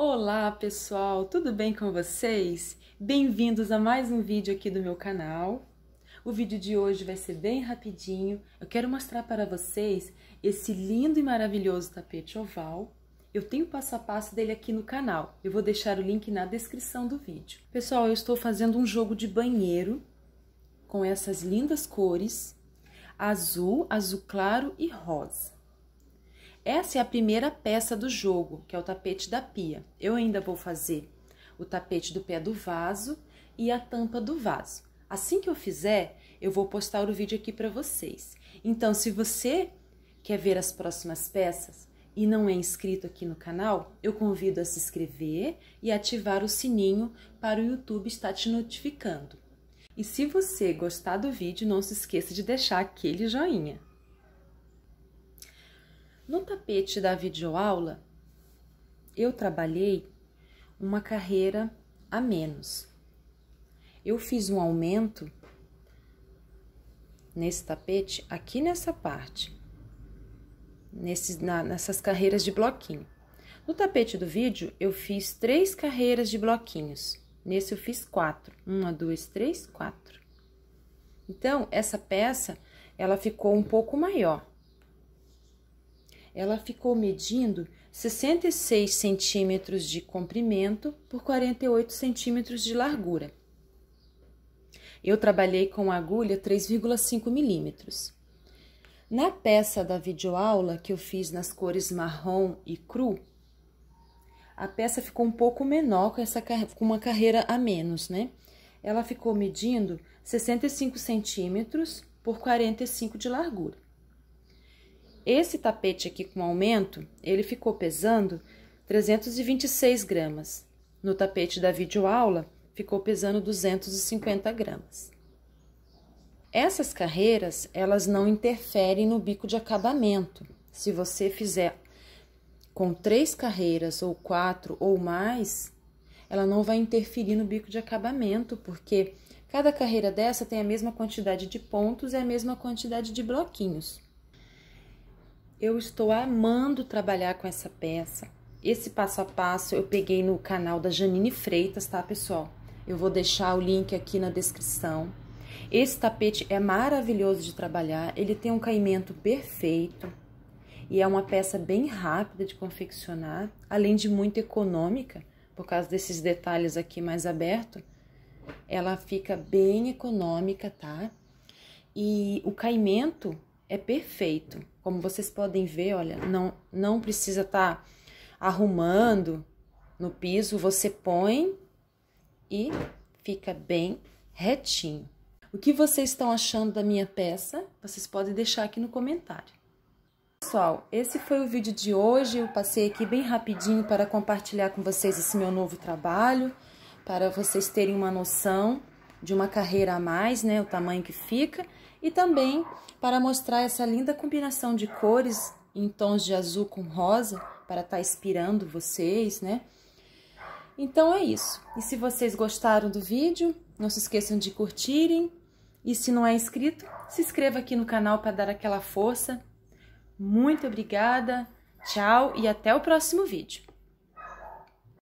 Olá pessoal, tudo bem com vocês? Bem-vindos a mais um vídeo aqui do meu canal. O vídeo de hoje vai ser bem rapidinho. Eu quero mostrar para vocês esse lindo e maravilhoso tapete oval. Eu tenho o passo a passo dele aqui no canal. Eu vou deixar o link na descrição do vídeo. Pessoal, eu estou fazendo um jogo de banheiro com essas lindas cores azul, azul claro e rosa. Essa é a primeira peça do jogo, que é o tapete da pia. Eu ainda vou fazer o tapete do pé do vaso e a tampa do vaso. Assim que eu fizer, eu vou postar o vídeo aqui para vocês. Então, se você quer ver as próximas peças e não é inscrito aqui no canal, eu convido a se inscrever e ativar o sininho para o YouTube estar te notificando. E se você gostar do vídeo, não se esqueça de deixar aquele joinha. No tapete da videoaula, eu trabalhei uma carreira a menos. Eu fiz um aumento nesse tapete, aqui nessa parte, nesses, na, nessas carreiras de bloquinho. No tapete do vídeo, eu fiz três carreiras de bloquinhos. Nesse eu fiz quatro. Uma, duas, três, quatro. Então, essa peça, ela ficou um pouco maior. Ela ficou medindo 66 centímetros de comprimento por 48 centímetros de largura. Eu trabalhei com agulha 3,5 milímetros. Na peça da videoaula que eu fiz nas cores marrom e cru, a peça ficou um pouco menor com, essa, com uma carreira a menos, né? Ela ficou medindo 65 centímetros por 45 de largura. Esse tapete aqui com aumento, ele ficou pesando 326 gramas. No tapete da videoaula, ficou pesando 250 gramas. Essas carreiras, elas não interferem no bico de acabamento. Se você fizer com três carreiras ou quatro ou mais, ela não vai interferir no bico de acabamento, porque cada carreira dessa tem a mesma quantidade de pontos e a mesma quantidade de bloquinhos. Eu estou amando trabalhar com essa peça. Esse passo a passo eu peguei no canal da Janine Freitas, tá, pessoal? Eu vou deixar o link aqui na descrição. Esse tapete é maravilhoso de trabalhar, ele tem um caimento perfeito e é uma peça bem rápida de confeccionar, além de muito econômica, por causa desses detalhes aqui mais aberto. Ela fica bem econômica, tá? E o caimento é perfeito. Como vocês podem ver, olha, não, não precisa estar tá arrumando no piso, você põe e fica bem retinho. O que vocês estão achando da minha peça? Vocês podem deixar aqui no comentário. Pessoal, esse foi o vídeo de hoje. Eu passei aqui bem rapidinho para compartilhar com vocês esse meu novo trabalho, para vocês terem uma noção de uma carreira a mais, né, o tamanho que fica e também para mostrar essa linda combinação de cores em tons de azul com rosa para estar tá inspirando vocês, né? Então é isso. E se vocês gostaram do vídeo, não se esqueçam de curtirem. E se não é inscrito, se inscreva aqui no canal para dar aquela força. Muito obrigada, tchau e até o próximo vídeo.